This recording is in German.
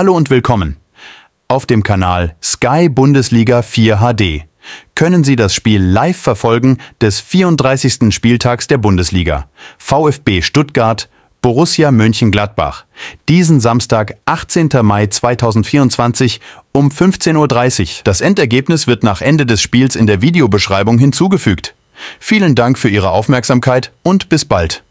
Hallo und willkommen. Auf dem Kanal Sky Bundesliga 4 HD können Sie das Spiel live verfolgen des 34. Spieltags der Bundesliga. VfB Stuttgart, Borussia Mönchengladbach. Diesen Samstag, 18. Mai 2024 um 15.30 Uhr. Das Endergebnis wird nach Ende des Spiels in der Videobeschreibung hinzugefügt. Vielen Dank für Ihre Aufmerksamkeit und bis bald.